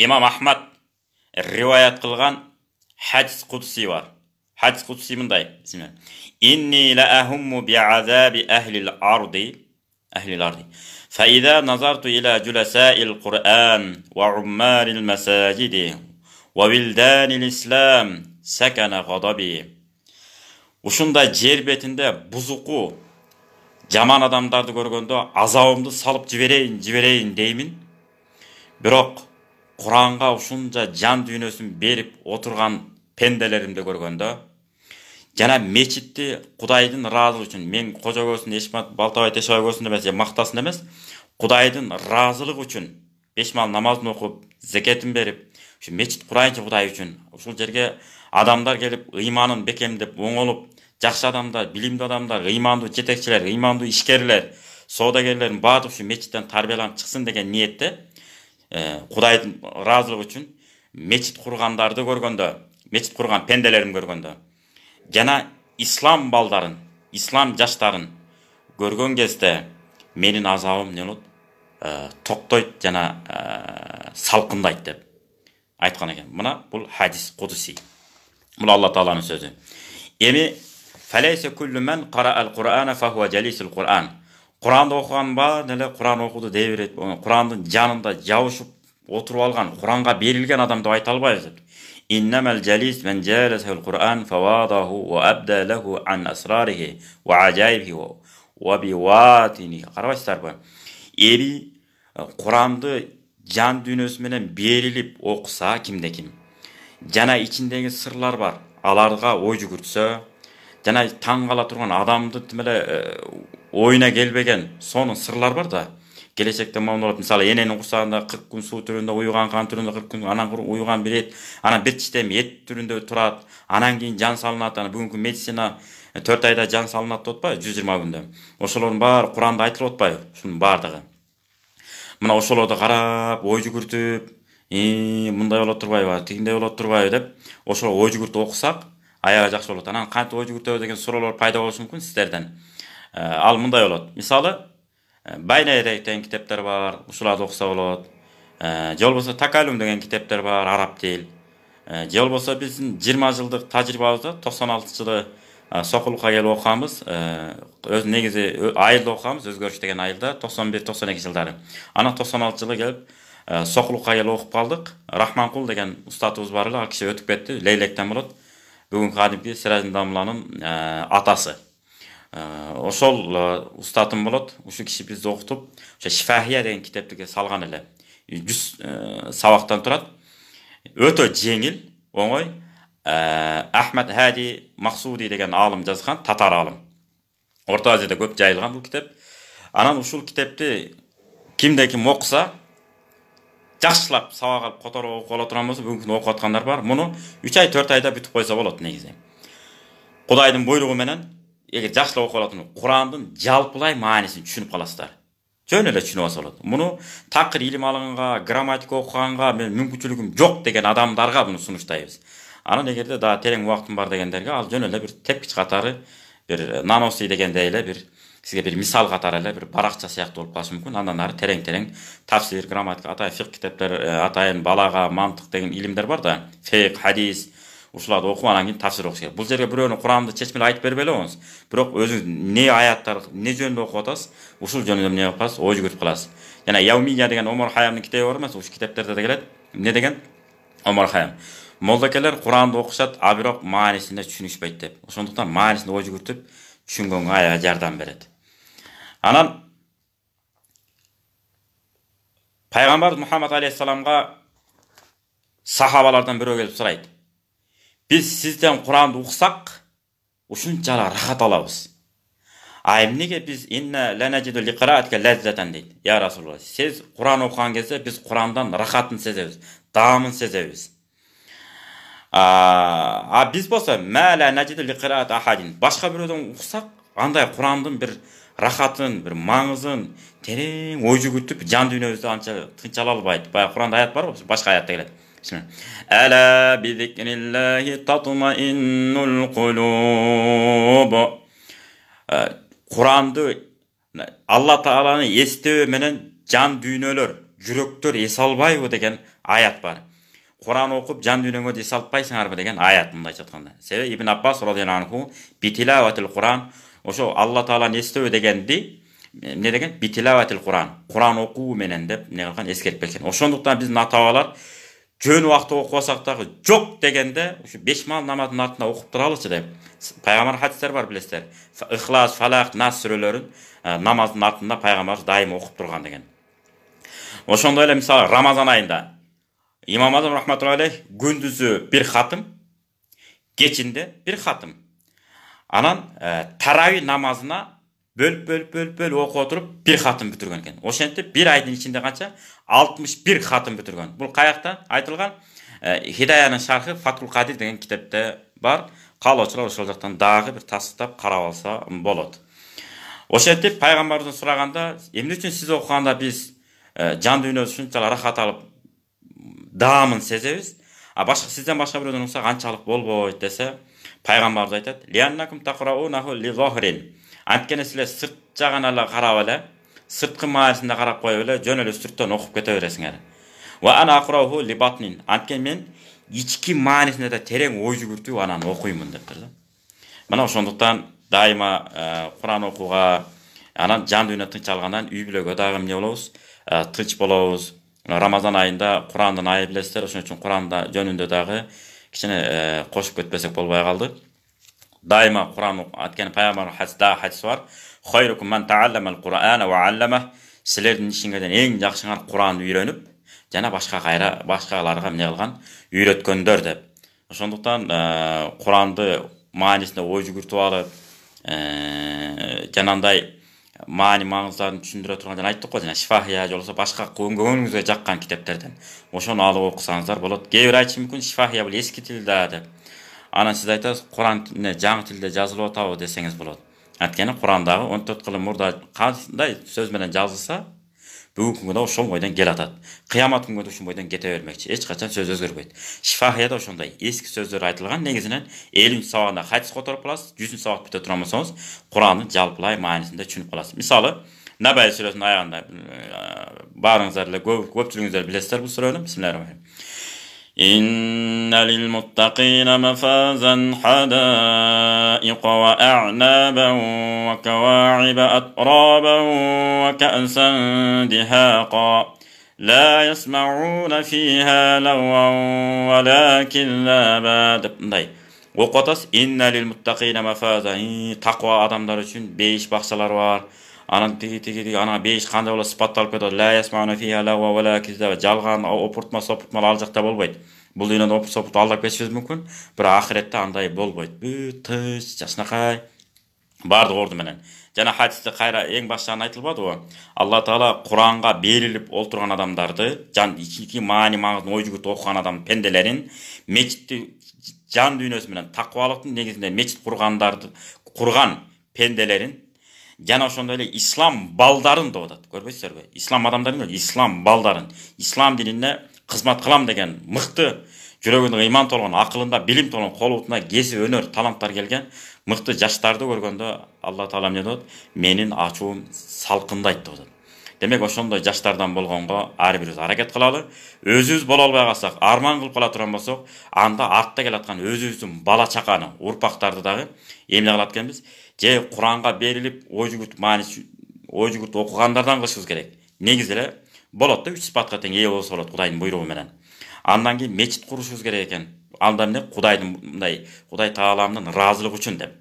имам ахмад риуаят қылған хадис құдси бар хадис құдси мындай инни ла ахумму би азаби ахлил арди ахлил арди فإذا نظرت إلى جلساء القرآن وعمال المساجد وولدان الإسلام سكن غضبي ушундай жер бетінде бузуку жаман адамдарды көргенде азабымды салып жіберейін жіберейін деймін бирок құранға ушунча жан дүйнөсүн берип отырған пенделерімді көргөндө жана мечитти кудайдын ыраазылыгы үчүн мен кожо көбүсүн эшмат балтабай тешебай көбүсүн эмес же мактасын эмес кудайдын ыраазылыгы үчүн беш маал намазын окуп зекетин берип ушу мечит курайынчы кудай үчүн ушул жерге адамдар келип ыйманын бекемдеп оңолуп жакшы адамдар билимдүү адамдар ыймандуу жетекчилер ыймандуу ишкерлер соодагерлердин баардыгы ушу мечиттен тарбияланып чыксын деген ниетте құдайдың разылығы үшін мешіт құрғандарды көргенде мешіт құрған пенделерін көргенде жана ислам балдарын ислам жаштарын көрген кезде менің азабым не болот ә, тоқтойт жана ә, салқындайды деп айтқан екен мына бұл хадис құдси бұл алла тағаланың сөзі эми құранды оқыған ба неле құран оқуды дей береді құрандың жанында жабышып отырып алған құранға берілген адам деп айта алмаймыз ба құранды жан дүниесіменен беріліп оқыса кімде кім жана ішіндегі сырлар бар аларға ой жүгіртсе жана қала тұрған адамды тімеле ойына келбеген сонун сырлар бар да келешекте момун болот мисалы эненин курсагында кырк күн суу түрүндө уюган кан түрүндө кырк күн анан уюган бир эт анан бир тиштем эт түрүндө турат анан кийин жан салынат анан бүгүнкү медицина төрт айда жан салынат деп атпайбы жүз жыйырма күндө ошолордун баары куранда айтылып атпайбы ушунун баардыгы мына ошолорду карап ой жүгүртүп мындай болот турбайбы тигиндей болот турбайбы деп ошол ой жүгүртүп окусак аябай жакшы болот анан кантип ой жүгүртөбүз деген суроолор пайда болушу мүмкүн сиздерден Э, ал мындай болот мисалы э, деген китептер бар ушуларды окуса болот э, же болбосо такалюм деген китептер бар араб тил же болбосо биздин жыйырма жылдык тажрыйбабызда токсон алтынчы жылы сокулукка келип окуганбыз өз негизи айылда окуганбыз өзгөрүш деген айылда токсон бир токсон эки жылдары анан токсон алтынчы жылы келип сокулукка келип окуп калдык рахманкул деген устатыбыз бар эле ал киши өтүп кетти лейлектен болот бүгүнкү кадимки дамланын атасы ошол устатым болот ушул киши бизди окутуп ошо шифахия деген китептиге салган эле жүз сабактан турат өтө жеңил оңой ахмад хади максуди деген аалым жазган татар аалым орто азияда көп жайылган бул китеп анан ушул китепти кимде ким окуса жакшылап сабак алып которуп окуп ала турган болсо бүгүнкү окуп аткандар бар муну үч ай төрт айда бүтүп койсо болот негизи кудайдын буйругу менен егер жақсылап оқып алатын құрандың жалпылай мәнісін түсініп қаласыздар жөн эле түшүнүп алса болот муну такыр илим алганга грамматика окуганга мен мүмкүнчүлүгүм жок деген адамдарга муну сунуштайбыз анан эгерде дагы терең убактым бар дегендерге ал жөн эле бир тепкич катары бир наноси дегендей эле бир сизге бир мисал катары эле бир баракча сыяктуу болуп калышы мүмкүн андан ары терең терең тафсир грамматика атайын фик китептер атайын балага мантык деген илимдер бар да фейк хадис uşlada okuwanan gün tapşyr okşaýar. Bul жерге bireýini Kur'an'da çeçmeli aýdyp berbeli bolans. Birok özüň ne ayatlar, ne jönde okuwatas, uşul jönde ne ýapas, oý ýürüp galas. Ýana Yawmiýa degen Omar Hayyam'ın kitaby bar emas, uş kitaplarda da gelet. Ne degen? Omar Hayyam. Mollakalar Kur'an'da okuşat, a birok manisinde düşünüşpeyt dep. Oşonduktan manisinde oý ýürüp düşüngönge aýa jardan beret. Anan Peygamber Muhammed Aleyhisselam'a sahabalardan biri gelip soraydı. біз сізден құранды оқысақ ушунчалык рахат алабыз а эмнеге биз дейді я расулалла сіз құран оқыған кезде біз құрандан рахатын сеземіз дамын сеземіз а, біз болса башка біреуден ұқсақ андай құрандың бір рахатын бір маңызын терең ой жүгіртіп жан дүниемізді анша ала албайды баягы құранда аят бар ғой башка аятта келеді بسم ألا بذكر الله تطمئن القلوب құранды алла тағаланы естуі менен жан дүйнөлөр жүрөктөр эс албайбы деген аят бар құран оқып жан дүйнөңөрдү эс албайсыңарбы деген аят мындайча айтканда себеби ибн аббас анху битилаватил құран ошо алла тағаланы эстөө дегенди эмне деген битилаватил құран құран окуу менен деп эмне кылган эскертпекен ошондуктан биздин ата бабалар жөн уақытта оқып алсақ дағы жоқ дегенде ушу беш мал намаздын артында оқып туралычы деп пайгамбар хадистер бар билесиздер ихлас фалақ нас сүрөлөрүн ә, артында пайгамбарыбыз дайым оқып тұрған деген ошондой эле мисалы рамазан айында имам азам рахматулла алейх күндүзү бир хатым кечинде бир хатым анан ә, тарави намазына бөліп бөліп бөліп бөліп оқып отырып бір хатын бітірген екен осы бір айдың ішінде қанша алтмыш бір хатын бітірген бұл қай жақта айтылған ә, хидаяның шархы фатул қадир деген кітапта бар қалаушылар ошол жақтан дағы бір тастап қарап алса болады осы жерде пайғамбарымыздан сұрағанда емне үшін сіз оқығанда біз ә, жан дүйнөбүз ушунчалык рахат алып даамын сезебиз а басқа сізден башка біреуден оқыса қаншалық болбойт десе пайгамбарыбыз айтат анткени силер сырт жагын ала карап эле сырткы маанисинде карап коюп эле жөн эле сүрттөн окуп кете бересиңер анткени мен ички маанисине да терең ой жүгүртүп анан окуймун дептир да мына ошондуктан дайыма куран ә, окууга анан жан дүйнө тынч алгандан үй бүлөгө дагы эмне болобуз ә, тынч болобуз рамазан айында курандын айы билесиздер ошон үчүн куранда жөнүндө дагы кичине кошуп ә, кетпесек болбой калды дайыма құран өйткені пайғамбар хадисте хадис бар хайрукум ман тағаллама құран ва аллама сіздердің ішіңізден ең жақсыңар құранды үйреніп және башқа қайра башқаларға эмне кылган үйрөткөндөр деп ошондуктан құранды маанисине ой жүгүртүп алып жана жанандай маани маңыздарын түшүндүрө турган жана айттык го жана шифахия же болбосо башка көңүлүңүзгө жаккан китептерден ошону алып окусаңыздар болот кээ бир айтышы мүмкүн шифахия бул эски да деп анан сіз айтасыз куран жаңа тілде жазылып атабы десеңіз болады анткени құрандағы он төрт кылым мурда кандай сөз менен жазылса бүгүнкү да ошол бойдон келатат кыямат күнгө да ошол бойдон кете бермекчи эч качан сөз өзгөрбөйт шифахия да ошондой эски сөздөр айтылган негизинен элүүнчү сабагында хадис которуп каласыз жүзүнчү сабақ бүтө тұрған болсоңуз құранның жалпылай маанисинде түшүнүп каласыз мисалы набай сүрөсүнүн аягында баарыңыздар эле көпчүлүгүңүздөр билесиздер бул сүрөнү бисмилля рахмани إن للمتقين مفازا حدائق وأعنابا وكواعب أترابا وكأسا دهاقا لا يسمعون فيها لوا ولا كلابا وقطس إن للمتقين مفازا تقوى أدم درشن بيش بخصلار анан тиги тиги тиги анан бейиш кандай болот сыпатталып кетет ла ясмана лава ла жалган опуртма сопуртмалар ал жакта болбойт бул дүйнөдө опурт сопурт алдап кетишибиз мүмкүн бирок акыретте андай болбойт бүт тынч жакшынакай баардык орду менен жана хадисте кайра эң башынан айтылбадыбы алла таала куранга берилип отурган адамдарды жан ичинки маани маңызын ой жүгүртүп окуган адам пенделерин мечитти жан дүйнөсү менен такыбалыктын негизинде мечит кургандарды курган пенделерин жана ошондой эле ислам балдарын деп атат көрбөйсүздөрбү ислам адамдарын эмес ислам балдарын ислам динине кызмат кылам деген мыкты жүрөгүнө ыйман толгон акылында билим толгон колутуна кесип өнөр таланттар келген мыкты жаштарды көргөндө алла таала эмне деп атат менин ачуум салкындайт деп атат демек ошондой жаштардан болгонго ар бирибиз аракет кылалы өзүбүз боло албай калсак арман кылып кала турган болсок анда артта келаткан өзүбүздүн бала чаканы урпактарды дагы эмне кылат экенбиз же куранга берилип ой жүгүртүп мааниси ой жүгүртүп окугандардан кылышыбыз керек негизи эле болот да үч сыпатка тең ээ болсо болот кудайдын буйругу менен андан кийин мечит курушубуз керек экен анда эмне кудайдын мындай кудай тааламдын ыраазылыгы үчүн деп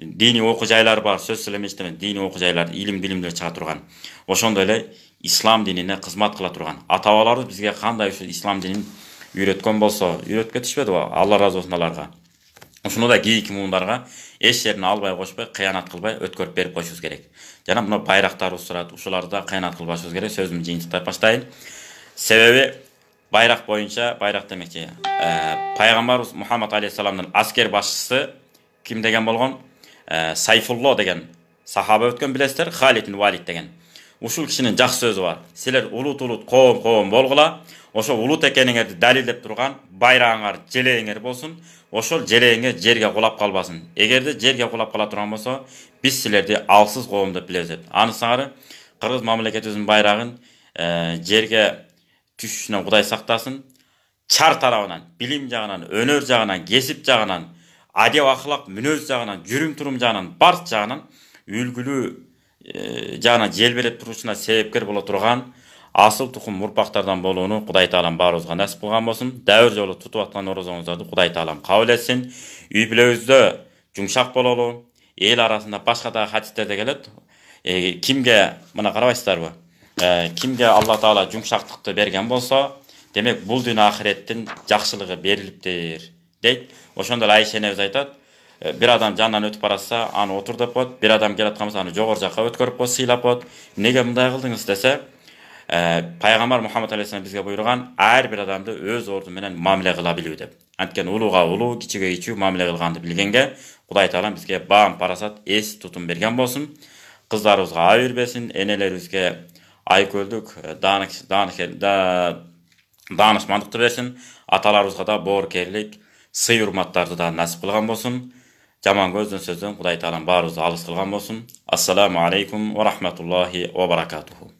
дини оқу жайлары бар сөзсүз эле эмес дини оқу жайлар илим билимдер чыга турган ошондой эле ислам динине кызмат кыла турган ата бабаларыбыз бизге кандай ушул ислам динин үйрөткөн болсо үйрөтүп кетишпедиби алла ыраазы болсун аларга ушуну да кийинки муундарга эч жерине албай кошпой кыянат кылбай өткөрүп берип коюшубуз керек жана мына байрактарыбыз турат ушуларды да кыянат кылбашыбыз керек сөзүмдү жыйынтыктап баштайын себеби байрак боюнча байрак демекчи пайгамбарыбыз мухаммад алейхисаламдын аскер башчысы ким деген болгон Э, сайфулло деген сахаба өткен білесіздер халид валид деген ушул кишинин жакшы сөзү бар силер улут улут коом коом болгула ошол улут экениңерди далилдеп турган байрагыңар желегиңер болсун ошол желегиңер жерге кулап калбасын эгерде жерге кулап кала турган болсо биз силерди алсыз коом деп билебиз деп сыңары кыргыз мамлекетибиздин байрагын э, жерге түшүшүнөн кудай сактасын чар тарабынан билим жагынан өнөр жагынан кесип жагынан адеп ақылақ мүнөз жағынан жүрім тұрым жағынан барлық жағынан үлгілі э, жағынан желбіреп тұрушына себепкер бола тұрған асыл тұқым ұрпақтардан болуыны құдай тағалам барыңызға нәсіп қылған болсын дәуір жолы тұтып жатқан оразаңыздарды құдай тағалам қабыл етсін үй бүлөңүздө жұмшақ бололу ел арасында башка да хадистерде келеді э, кимге мына қарабайсыздарбы ә, э, кимге алла тағала жұмшақтықты берген болса демек бұл дүние ақыреттің жақсылығы беріліптер дейді ошондой айша энебиз айтат «Э, бир адам жанынан өтүп баратса аны отур деп коет бир адам келаткан болсо аны жогору жакка өткөрүп коет сыйлап коет эмнеге мындай кылдыңыз десе «Э, пайгамбар мухаммад алейхисалам бизге буйруган ар бир адамды өз орду менен мамиле кыла билүү деп анткени улууга улуу кичиге кичүү мамиле кылганды билгенге кудай таалам бизге баам парасат эс тутум берген болсун кыздарыбызга ай бербесин энелерибизге айкөлдүк э, даанышмандыкты берсин аталарыбызга да боорукерлик сый урматтарды да насип кылган болсун жаман көздөн сөздөн кудай таалам баарыбызды алыс кылган болсун ассаламу алейкум ва рахматуллахи ва баракатуху